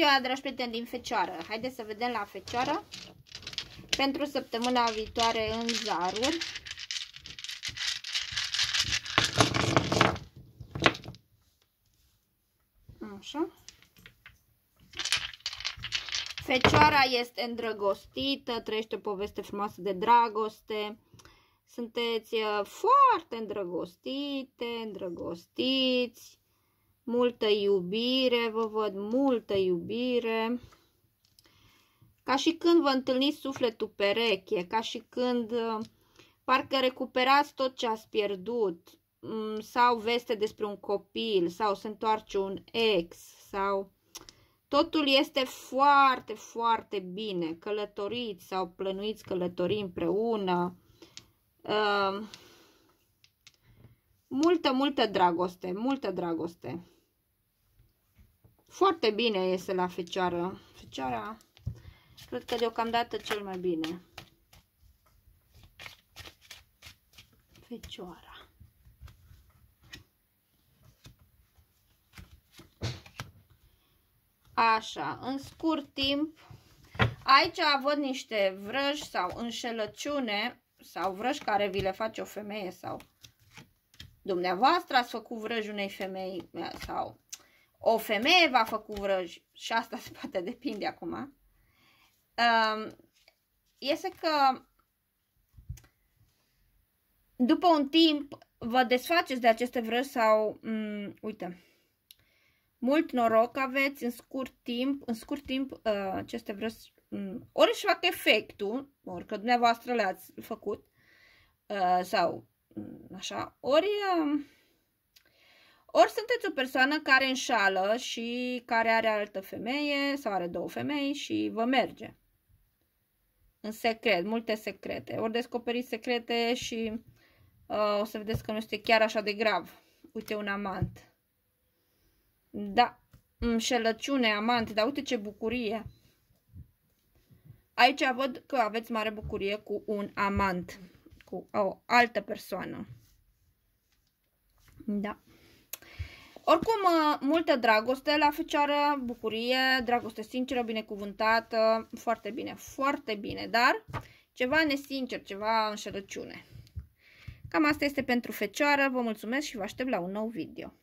ziua, dragi prieteni din Fecioară! Haideți să vedem la Fecioară pentru săptămâna viitoare în zaruri. Așa. Fecioara este îndrăgostită, trăiește o poveste frumoasă de dragoste. Sunteți uh, foarte îndrăgostite, îndrăgostiți multă iubire, vă văd multă iubire. Ca și când vă întâlniți sufletul pereche, ca și când uh, parcă recuperați tot ce ați pierdut, mm, sau veste despre un copil, sau se întoarce un ex, sau totul este foarte, foarte bine. Călătoriți sau plănuiți călătorii împreună. Uh, Multă, multă dragoste, multă dragoste. Foarte bine iese la fecioară. Fecioara, cred că deocamdată cel mai bine. Fecioara. Așa, în scurt timp, aici văd niște vrăji sau înșelăciune sau vrăji care vi le face o femeie sau dumneavoastră ați făcut vrăj unei femei sau o femeie v-a făcut vrăj și asta se poate depinde acum, um, este că după un timp vă desfaceți de aceste vrăji sau, um, uite, mult noroc aveți în scurt timp, în scurt timp uh, aceste vrăji um, ori își fac efectul, ori că dumneavoastră le-ați făcut, uh, sau Mm, așa, ori, um, ori sunteți o persoană care înșală și care are altă femeie sau are două femei și vă merge. În secret, multe secrete. Ori descoperiți secrete și uh, o să vedeți că nu este chiar așa de grav. Uite un amant. Da, înșelăciune, amant, dar uite ce bucurie. Aici văd că aveți mare bucurie cu un amant cu o altă persoană. Da. Oricum, uh, multă dragoste la fecioară, bucurie, dragoste sinceră, binecuvântată, foarte bine, foarte bine, dar ceva nesincer, ceva înșelăciune. Cam asta este pentru fecioară, vă mulțumesc și vă aștept la un nou video.